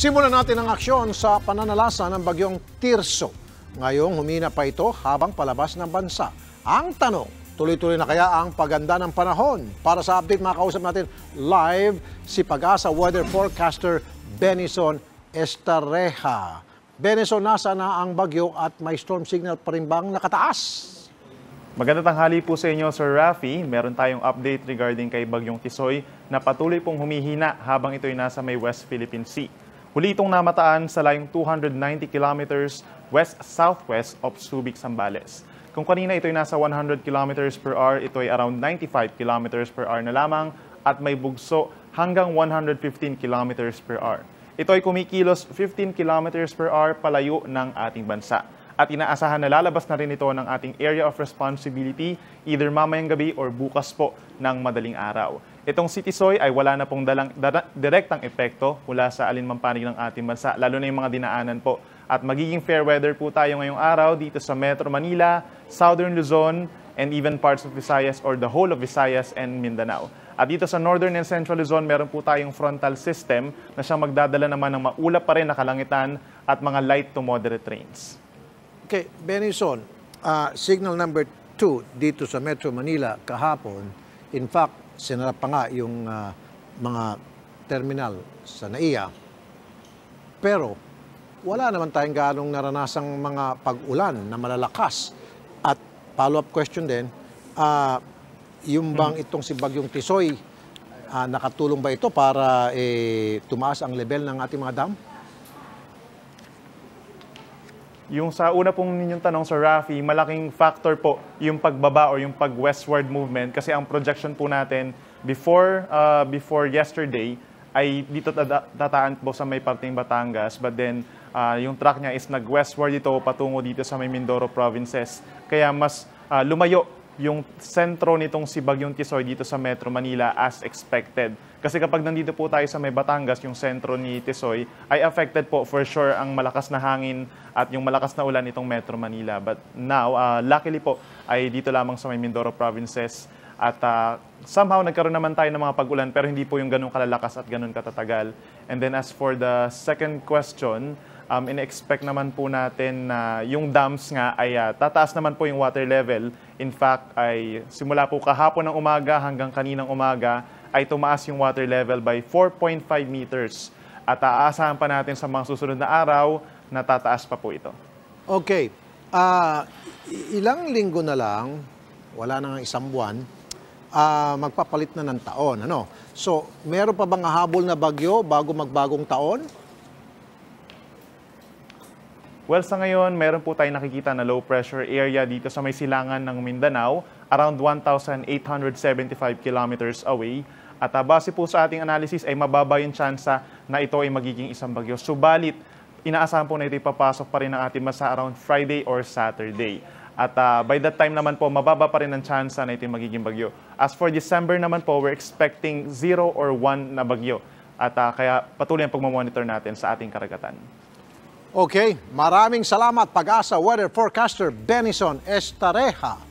Simulan natin ang aksyon sa pananalasa ng bagyong Tirso. Ngayong humina pa ito habang palabas ng bansa. Ang tanong, tuloy-tuloy na kaya ang paganda ng panahon? Para sa update, makausap natin live si Pag-asa Weather Forecaster Benison Estareja. Benison, nasa na ang bagyo at may storm signal pa rin bang nakataas? Maganda tanghali po sa inyo, Sir Rafi. Meron tayong update regarding kay Bagyong Tisoy na patuloy pong humihina habang ito'y nasa may West Philippine Sea. Huli itong namataan sa layong 290 kilometers west-southwest of Subic, Zambales. Kung kanina ito'y nasa 100 kilometers per hour, ito'y around 95 kilometers per hour na lamang at may bugso hanggang 115 kilometers per hour. Ito'y kumikilos 15 kilometers per hour palayo ng ating bansa. At inaasahan na lalabas na rin ito ng ating area of responsibility either mamayang gabi or bukas po ng madaling araw. Itong city soy ay wala na pong dalang, direktang epekto mula sa alinmang panig ng ating bansa, lalo na yung mga dinaanan po. At magiging fair weather po tayo ngayong araw dito sa Metro Manila, Southern Luzon, and even parts of Visayas or the whole of Visayas and Mindanao. At dito sa Northern and Central Luzon, meron po tayong frontal system na siyang magdadala naman ng maulap pa rin na kalangitan at mga light to moderate rains. Okay, Benison, uh, ah, signal number 2 dito sa Metro Manila kahapon, In fact, sinarap pa nga yung uh, mga terminal sa NAIA. Pero wala naman tayong ganong naranasang mga pag-ulan na malalakas. At follow-up question din, uh, yung hmm. bang itong si Bagyong Tisoy, uh, nakatulong ba ito para eh, tumaas ang level ng ating mga dam? Yung sa una pong ninyong tanong, Sir Rafi, malaking factor po yung pagbaba or yung pag-westward movement kasi ang projection po natin before, uh, before yesterday ay dito tataan po sa may parting Batangas but then uh, yung track niya is nag-westward dito patungo dito sa may Mindoro provinces. Kaya mas uh, lumayo yung sentro nitong si Bagyong Tisoy dito sa Metro Manila as expected. Kasi kapag nandito po tayo sa may Batangas, yung sentro ni Tisoy, ay affected po for sure ang malakas na hangin at yung malakas na ulan nitong Metro Manila. But now, uh, luckily po, ay dito lamang sa may Mindoro provinces at uh, somehow nagkaroon naman tayo ng mga pag-ulan pero hindi po yung ganun kalalakas at ganun katatagal. And then as for the second question, um, in-expect naman po natin na yung dams nga ay uh, tataas naman po yung water level. In fact, ay simula po kahapon ng umaga hanggang kaninang umaga ay tumaas yung water level by 4.5 meters. At aasahan pa natin sa mga susunod na araw na tataas pa po ito. Okay. Uh, ilang linggo na lang, wala na nga isang buwan, uh, magpapalit na ng taon. Ano? So, meron pa bang habol na bagyo bago magbagong taon? Well, sa ngayon, meron po tayong nakikita na low pressure area dito sa may silangan ng Mindanao, around 1,875 kilometers away. At uh, base po sa ating analysis ay mababa yung tsansa na ito ay magiging isang bagyo. Subalit, inaasahan po na ito ipapasok pa rin ng ating masa around Friday or Saturday. At uh, by that time naman po, mababa pa rin ang tsansa na ito ay magiging bagyo. As for December naman po, we're expecting 0 or 1 na bagyo. At uh, kaya patuloy ang pagmamonitor natin sa ating karagatan. Okay, maraming salamat pag-asa weather forecaster Benison Estareja.